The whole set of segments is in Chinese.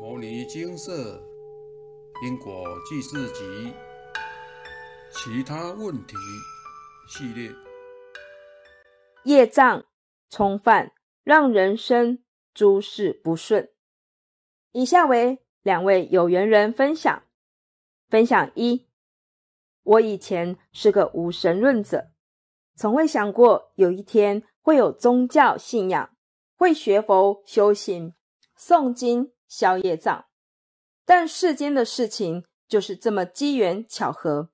《牟尼金色因果记事集》其他问题系列：业障冲犯让人生诸事不顺。以下为两位有缘人分享。分享一：我以前是个无神论者，从未想过有一天会有宗教信仰，会学佛修行、诵经。消业障，但世间的事情就是这么机缘巧合，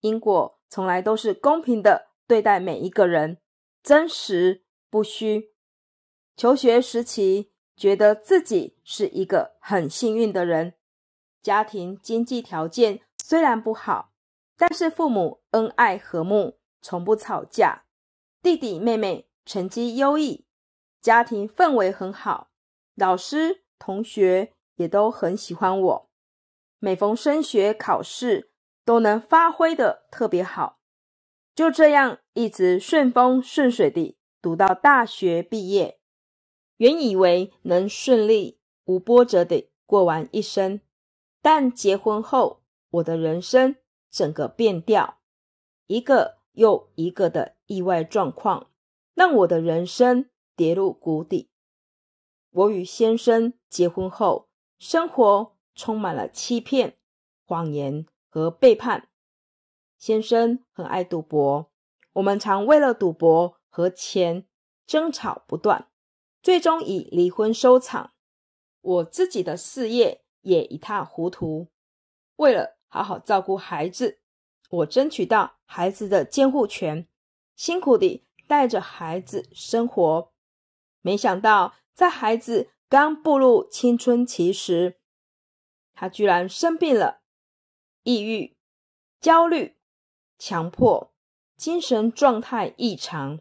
因果从来都是公平的对待每一个人，真实不虚。求学时期，觉得自己是一个很幸运的人，家庭经济条件虽然不好，但是父母恩爱和睦，从不吵架，弟弟妹妹成绩优异，家庭氛围很好，老师。同学也都很喜欢我，每逢升学考试都能发挥的特别好，就这样一直顺风顺水地读到大学毕业。原以为能顺利无波折地过完一生，但结婚后，我的人生整个变调，一个又一个的意外状况让我的人生跌入谷底。我与先生结婚后，生活充满了欺骗、谎言和背叛。先生很爱赌博，我们常为了赌博和钱争吵不断，最终以离婚收场。我自己的事业也一塌糊涂。为了好好照顾孩子，我争取到孩子的监护权，辛苦地带着孩子生活，没想到。在孩子刚步入青春期时，他居然生病了，抑郁、焦虑、强迫、精神状态异常。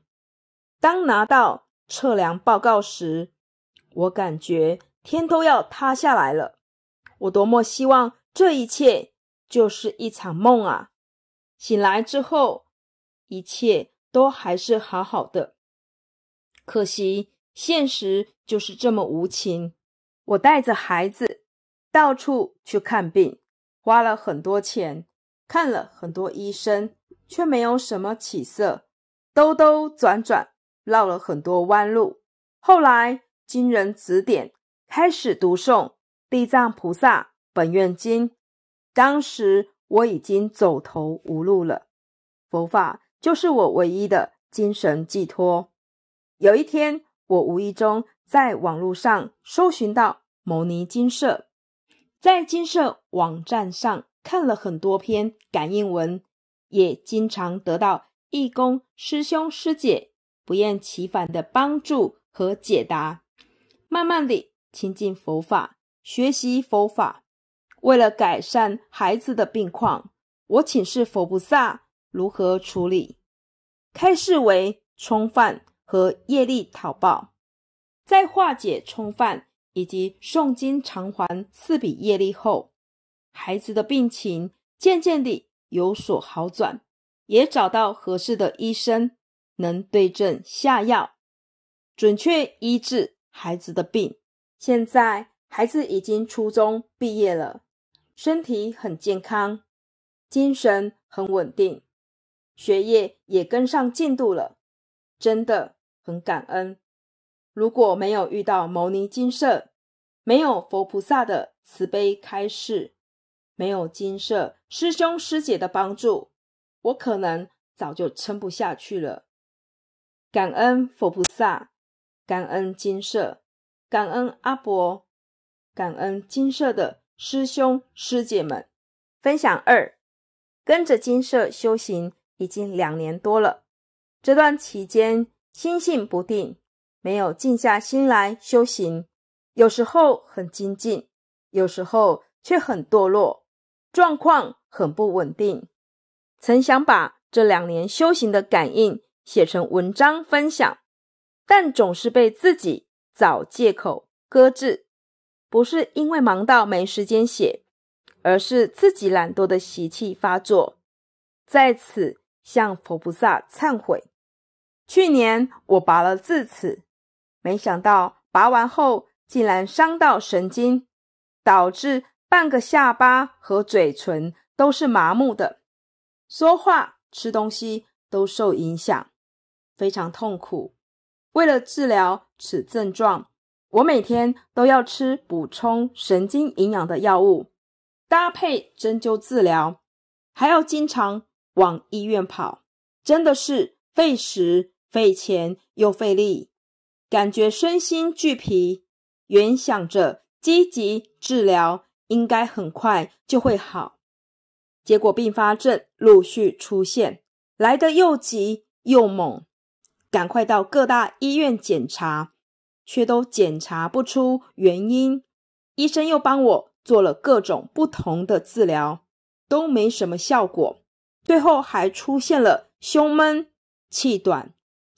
当拿到测量报告时，我感觉天都要塌下来了。我多么希望这一切就是一场梦啊！醒来之后，一切都还是好好的。可惜。现实就是这么无情。我带着孩子到处去看病，花了很多钱，看了很多医生，却没有什么起色，兜兜转转绕了很多弯路。后来经人指点，开始读诵《地藏菩萨本愿经》。当时我已经走投无路了，佛法就是我唯一的精神寄托。有一天。我无意中在网络上搜寻到牟尼金舍，在金舍网站上看了很多篇感应文，也经常得到义工师兄师姐不厌其烦的帮助和解答。慢慢的亲近佛法，学习佛法。为了改善孩子的病况，我请示佛菩萨如何处理，开示为充犯。和业力讨报，在化解冲犯以及诵经偿还四笔业力后，孩子的病情渐渐地有所好转，也找到合适的医生，能对症下药，准确医治孩子的病。现在孩子已经初中毕业了，身体很健康，精神很稳定，学业也跟上进度了，真的。很感恩，如果没有遇到牟尼金色，没有佛菩萨的慈悲开示，没有金色师兄师姐的帮助，我可能早就撑不下去了。感恩佛菩萨，感恩金色，感恩阿伯，感恩金色的师兄师姐们。分享二，跟着金色修行已经两年多了，这段期间。心性不定，没有静下心来修行，有时候很精进，有时候却很堕落，状况很不稳定。曾想把这两年修行的感应写成文章分享，但总是被自己找借口搁置，不是因为忙到没时间写，而是自己懒惰的习气发作。在此向佛菩萨忏悔。去年我拔了智齿，没想到拔完后竟然伤到神经，导致半个下巴和嘴唇都是麻木的，说话、吃东西都受影响，非常痛苦。为了治疗此症状，我每天都要吃补充神经营养的药物，搭配针灸治疗，还要经常往医院跑，真的是费时。费钱又费力，感觉身心俱疲。原想着积极治疗应该很快就会好，结果并发症陆续出现，来的又急又猛。赶快到各大医院检查，却都检查不出原因。医生又帮我做了各种不同的治疗，都没什么效果。最后还出现了胸闷、气短。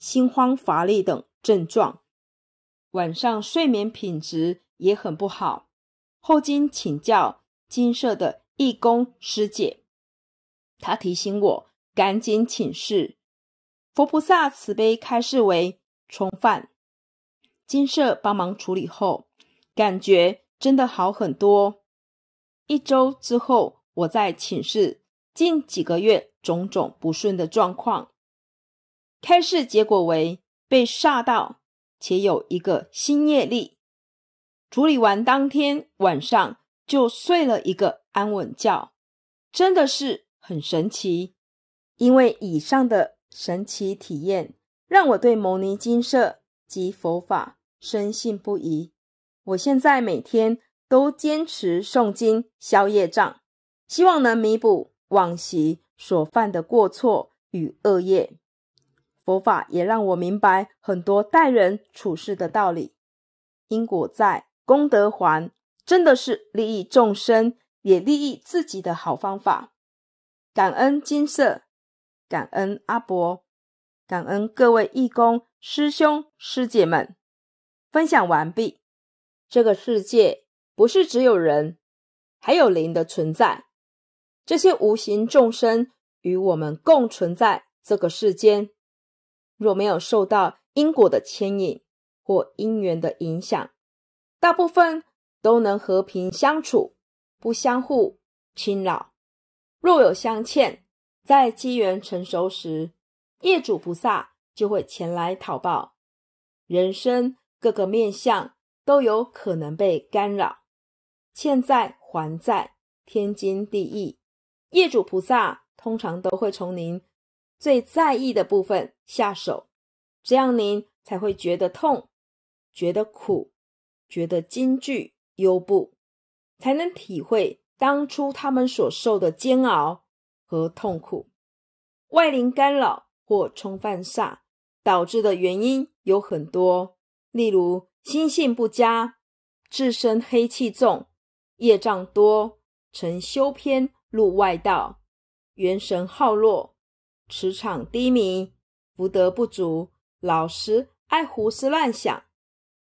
心慌、乏力等症状，晚上睡眠品质也很不好。后经请教金色的义工师姐，她提醒我赶紧请示佛菩萨慈悲开示为重犯。金色帮忙处理后，感觉真的好很多。一周之后，我在请示近几个月种种不顺的状况。开示结果为被煞到，且有一个新业力。处理完当天晚上就睡了一个安稳觉，真的是很神奇。因为以上的神奇体验，让我对牟尼金舍及佛法深信不疑。我现在每天都坚持诵经、消业障，希望能弥补往昔所犯的过错与恶业。佛法也让我明白很多待人处事的道理，因果在，功德还，真的是利益众生也利益自己的好方法。感恩金色，感恩阿伯，感恩各位义工师兄师姐们。分享完毕。这个世界不是只有人，还有灵的存在，这些无形众生与我们共存在这个世间。若没有受到因果的牵引或因缘的影响，大部分都能和平相处，不相互侵扰。若有相欠，在机缘成熟时，业主菩萨就会前来讨报。人生各个面相都有可能被干扰，欠债还债，天经地义。业主菩萨通常都会从您。最在意的部分下手，这样您才会觉得痛，觉得苦，觉得惊惧、忧怖，才能体会当初他们所受的煎熬和痛苦。外灵干扰或冲犯煞导致的原因有很多，例如心性不佳、自身黑气重、业障多、曾修偏入外道、元神耗弱。磁场低迷，福德不足，老实爱胡思乱想，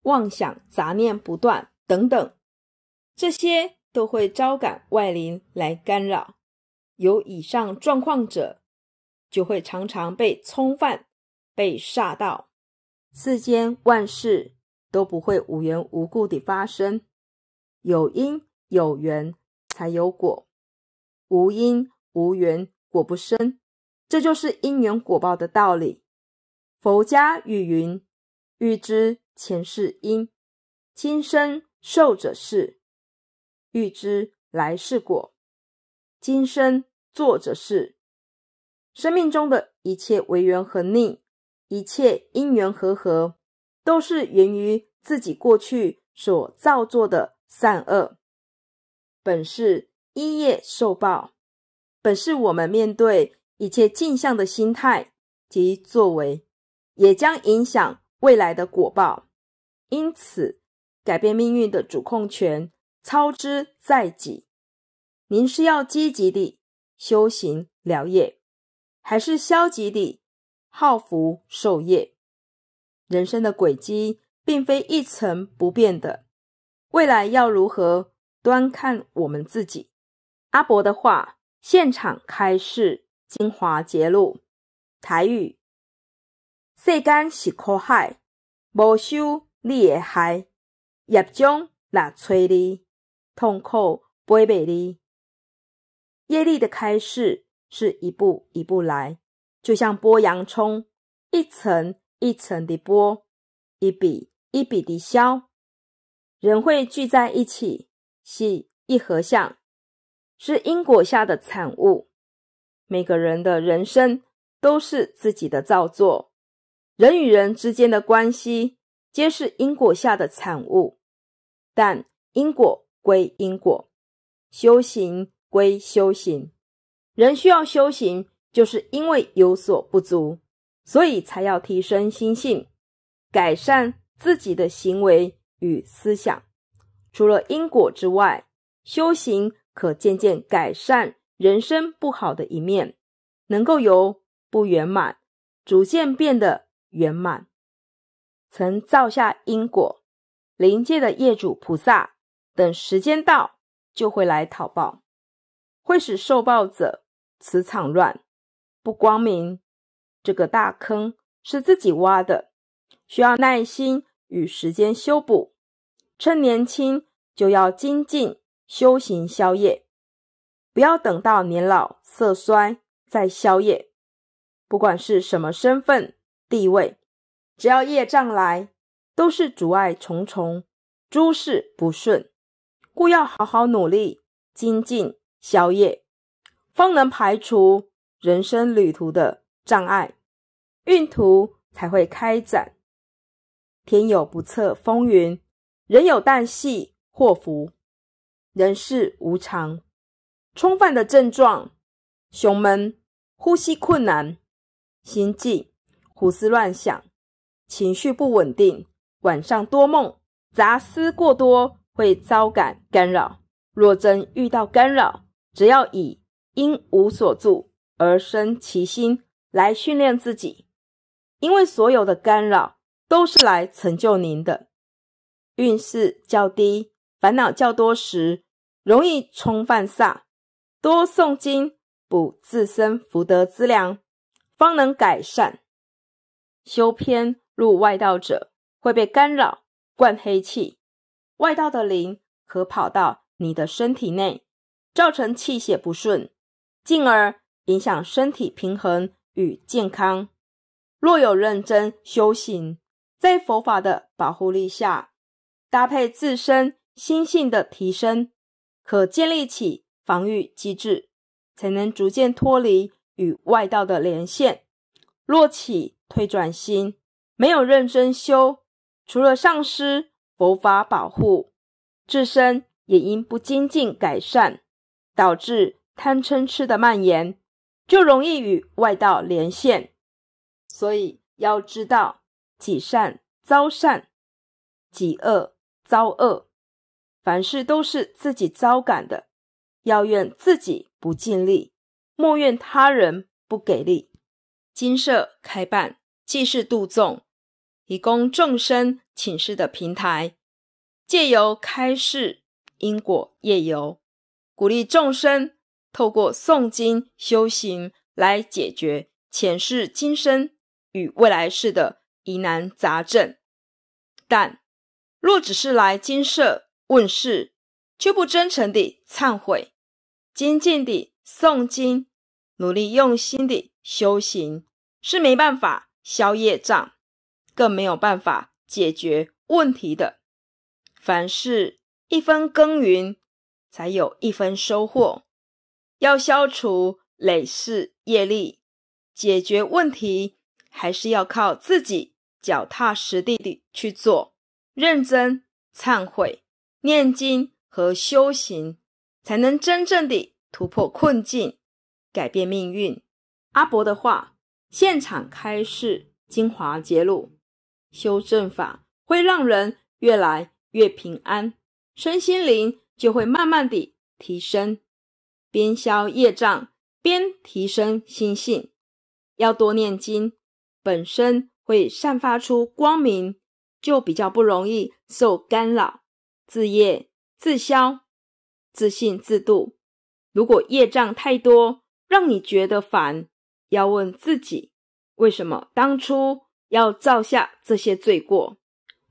妄想杂念不断等等，这些都会招感外灵来干扰。有以上状况者，就会常常被冲犯、被煞到。世间万事都不会无缘无故的发生，有因有缘才有果，无因无缘果不生。这就是因缘果报的道理。佛家语云：“欲知前世因，今生受者是；欲知来世果，今生做者是。”生命中的一切为缘和逆，一切因缘和合，都是源于自己过去所造作的善恶。本是一业受报，本是我们面对。一切镜像的心态及作为，也将影响未来的果报。因此，改变命运的主控权操之在己。您是要积极地修行了业，还是消极地好福受业？人生的轨迹并非一成不变的。未来要如何，端看我们自己。阿伯的话，现场开示。精华揭露台语，世间是苦海，无修你个海，业障若催你，痛苦陪伴你。业力的开始是一步一步来，就像剥洋葱，一层一层的剥，一笔一笔的削。人会聚在一起，是一合相，是因果下的产物。每个人的人生都是自己的造作，人与人之间的关系皆是因果下的产物。但因果归因果，修行归修行。人需要修行，就是因为有所不足，所以才要提升心性，改善自己的行为与思想。除了因果之外，修行可渐渐改善。人生不好的一面，能够由不圆满逐渐变得圆满。曾造下因果，临界的业主菩萨等时间到就会来讨报，会使受报者磁场乱、不光明。这个大坑是自己挖的，需要耐心与时间修补。趁年轻就要精进修行消业。不要等到年老色衰再消业，不管是什么身份地位，只要业障来，都是阻碍重重，诸事不顺，故要好好努力精进消业，方能排除人生旅途的障碍，运途才会开展。天有不测风云，人有旦夕祸福，人事无常。冲犯的症状：胸闷、呼吸困难、心悸、胡思乱想、情绪不稳定、晚上多梦、杂思过多，会遭感干扰。若真遇到干扰，只要以“因无所住而生其心”来训练自己，因为所有的干扰都是来成就您的。运势较低、烦恼较多时，容易冲犯煞。多诵经，补自身福德之粮，方能改善。修偏入外道者，会被干扰、灌黑气，外道的灵可跑到你的身体内，造成气血不顺，进而影响身体平衡与健康。若有认真修行，在佛法的保护力下，搭配自身心性的提升，可建立起。防御机制才能逐渐脱离与外道的连线。若起退转心没有认真修，除了丧失佛法保护，自身也因不精进改善，导致贪嗔痴的蔓延，就容易与外道连线。所以要知道，己善遭善，己恶遭恶，凡事都是自己遭感的。要怨自己不尽力，莫怨他人不给力。金舍开办既是度众，提供众生请示的平台，借由开示因果业由，鼓励众生透过诵经修行来解决前世今生与未来世的疑难杂症。但若只是来金舍问世，却不真诚地忏悔。静静地诵经，努力用心的修行，是没办法消业障，更没有办法解决问题的。凡事一分耕耘，才有一分收获。要消除累世业力，解决问题，还是要靠自己脚踏实地的去做，认真忏悔、念经和修行。才能真正的突破困境，改变命运。阿伯的话，现场开示精华揭露修正法，会让人越来越平安，身心灵就会慢慢的提升，边消业障，边提升心性。要多念经，本身会散发出光明，就比较不容易受干扰，自业自消。自信自度，如果业障太多，让你觉得烦，要问自己：为什么当初要造下这些罪过？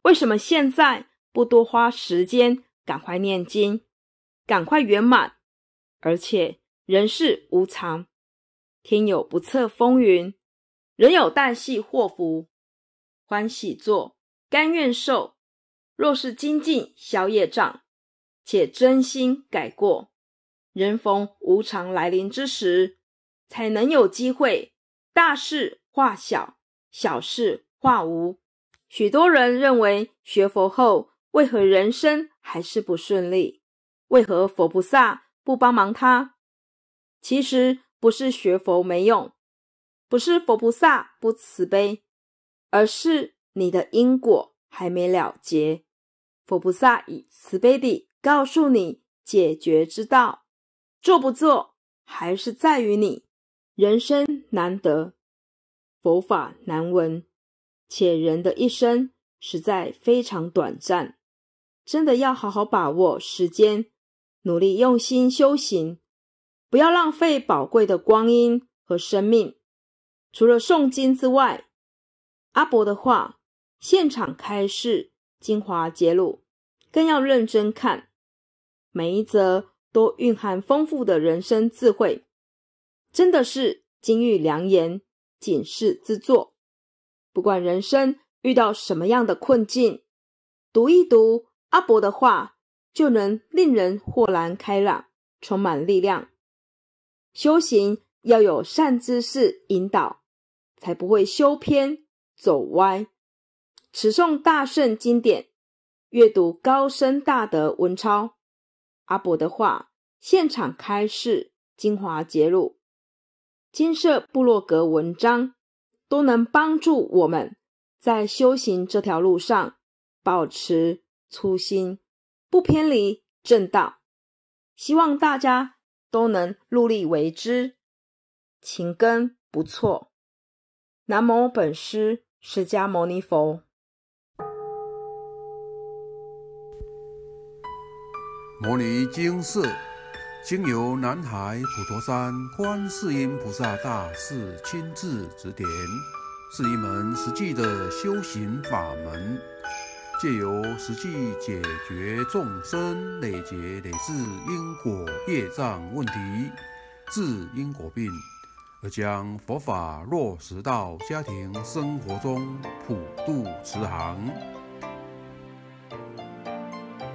为什么现在不多花时间，赶快念经，赶快圆满？而且人事无常，天有不测风云，人有旦夕祸福，欢喜做，甘愿受。若是精进消业障。且真心改过，人逢无常来临之时，才能有机会大事化小，小事化无。许多人认为学佛后为何人生还是不顺利？为何佛菩萨不帮忙他？其实不是学佛没用，不是佛菩萨不慈悲，而是你的因果还没了结。佛菩萨以慈悲的。告诉你解决之道，做不做还是在于你。人生难得，佛法难闻，且人的一生实在非常短暂，真的要好好把握时间，努力用心修行，不要浪费宝贵的光阴和生命。除了诵经之外，阿伯的话现场开示精华揭露，更要认真看。每一则都蕴含丰富的人生智慧，真的是金玉良言、警示之作。不管人生遇到什么样的困境，读一读阿伯的话，就能令人豁然开朗，充满力量。修行要有善知识引导，才不会修偏走歪。此诵大圣经典，阅读高深大德文抄。阿伯的话，现场开示、精华揭露、金色布洛格文章，都能帮助我们在修行这条路上保持初心，不偏离正道。希望大家都能努力为之。勤耕不错，南无本师释迦牟尼佛。摩尼经世，经由南海普陀山观世音菩萨大士亲自指点，是一门实际的修行法门，借由实际解决众生累劫累世因果业障问题，治因果病，而将佛法落实到家庭生活中，普度慈航。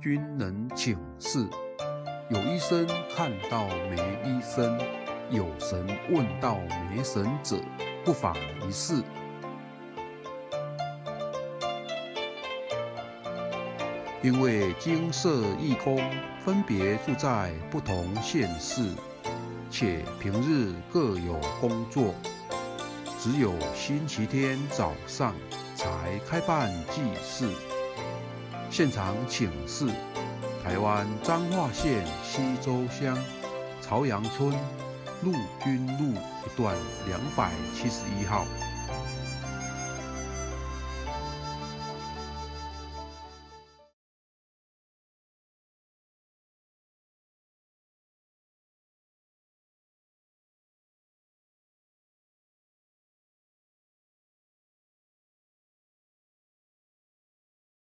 均能请示，有医生看到没医生，有神问到没神者，不妨一试。因为金色义空分别住在不同县市，且平日各有工作，只有星期天早上才开办祭祀。现场请示：台湾彰化县西周乡朝阳村陆军路一段两百七十一号。